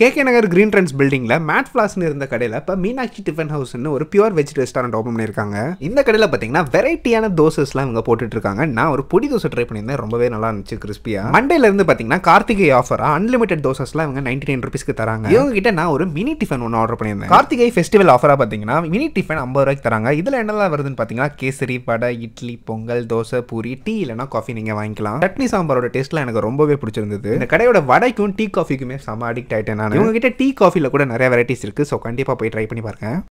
K K Nagar green trends பில்டிங்கில் மேட் ஃப்ளாஸ்னு இருந்த கடையில் இப்போ மீனாட்சி டிஃபன் ஹவுஸ்னு ஒரு பியூர் வெஜ் ரெஸ்டாரண்ட் ஓப்பன் பண்ணியிருக்காங்க இந்த கடையில் பார்த்தீங்கன்னா வெரைட்டியான தோசஸ்லாம் இவங்க போட்டுட்டு இருக்காங்க நான் ஒரு பொடி தோசை ட்ரை பண்ணியிருந்தேன் ரொம்பவே நல்லா இருந்துச்சு கிறிஸ்பியாக மண்டேலேருந்து பார்த்தீங்கன்னா கார்த்திகை ஆஃபராக அன்லிமிடெட் தோசஸ்லாம் இவங்க நைன்டி நைன் ருபீஸ்க்கு தராங்க இவங்க கிட்ட நான் ஒரு மினி டிஃபன் ஒன்று ஆர்டர் பண்ணியிருந்தேன் கார்த்திகை ஃபெஸ்டிவல் ஆஃபராக பார்த்தீங்கன்னா மினி டிஃபன் ஐம்பது ரூபாய்க்கு தராங்க இதில் என்னெல்லாம் வருதுன்னு பார்த்தீங்கன்னா கேசரி வடை இட்லி பொங்கல் தோசை பூரி டீ இல்லைனா காஃபி நீங்கள் வாங்கிக்கலாம் சட்னி சாம்பாரோட டேஸ்ட்லாம் எனக்கு ரொம்பவே பிடிச்சிருந்தது இந்த கடையோட வடைக்கும் டீ காஃபிக்குமே செம அடிக்ட் ஆகிட்டேன் நான் இவங்ககிட்ட டீ காஃபியில் கூட நிறைய வெரைட்டிஸ் இருக்குது ஸோ கண்டிப்பாக போய் ட்ரை பண்ணி பாருங்கள்